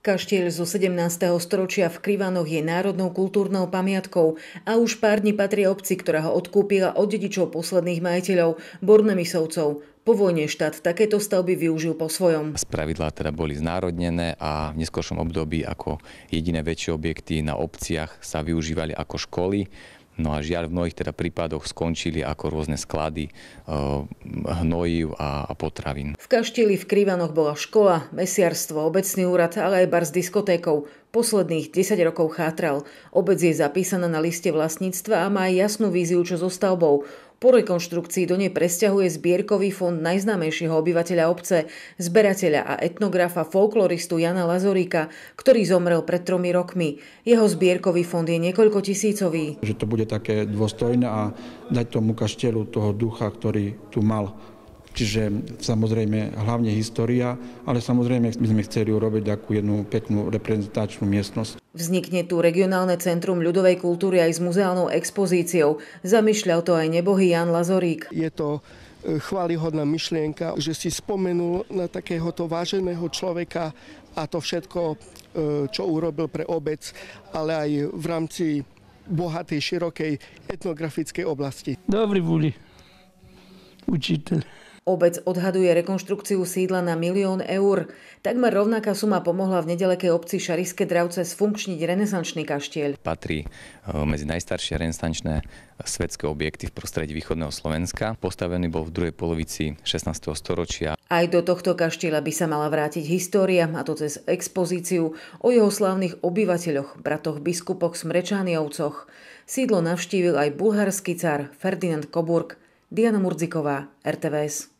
Kaštieľ zo 17. storočia v Krivanoch je národnou kultúrnou pamiatkou a už pár dní patrí obci, ktorá ho odkúpila od dedičov posledných majiteľov, Bornemisovcov. Po vojne štát takéto stavby využil po svojom. Spravidlá teda boli znárodnené a v neskôršom období ako jediné väčšie objekty na obciach sa využívali ako školy No a žiaľ v mnohých teda prípadoch skončili ako rôzne sklady eh, hnojiv a, potravín. V Kaštili v Krivanoch bola škola, mesiarstvo, obecný úrad, ale aj bar s diskotékou. Posledných 10 rokov chátral. Obec je zapísaná na liste vlastníctva a má aj jasnú víziu, čo so stavbou. Po rekonštrukcii do nej presťahuje zbierkový fond najznámejšieho obyvateľa obce, zberateľa a etnografa folkloristu Jana Lazoríka, ktorý zomrel pred tromi rokmi. Jeho zbierkový fond je niekoľko tisícový. Že to bude také dôstojné a dať tomu kaštelu toho ducha, ktorý tu mal. Čiže samozrejme hlavne história, ale samozrejme my sme chceli urobiť takú jednu peknú reprezentačnú miestnosť. Vznikne tu regionálne centrum ľudovej kultúry aj s muzeálnou expozíciou. Zamýšľal to aj nebohý Jan Lazorík. Je to e, chválihodná myšlienka, že si spomenul na takéhoto váženého človeka a to všetko, e, čo urobil pre obec, ale aj v rámci bohatej, širokej etnografickej oblasti. Dobrý boli učiteľ. Obec odhaduje rekonštrukciu sídla na milión eur. Takmer rovnaká suma pomohla v nedalekej obci Šariske Dravce sfunkčniť renesančný kaštieľ. Patrí e, medzi najstaršie renesančné svetské objekty v prostredí východného Slovenska. Postavený bol v druhej polovici 16. storočia. Aj do tohto kaštieľa by sa mala vrátiť história, a to cez expozíciu o jeho slávnych obyvateľoch, bratoch biskupoch smrečániovcoch. Sídlo navštívil aj bulharský car Ferdinand Koburg. Diana Murziková, RTVS.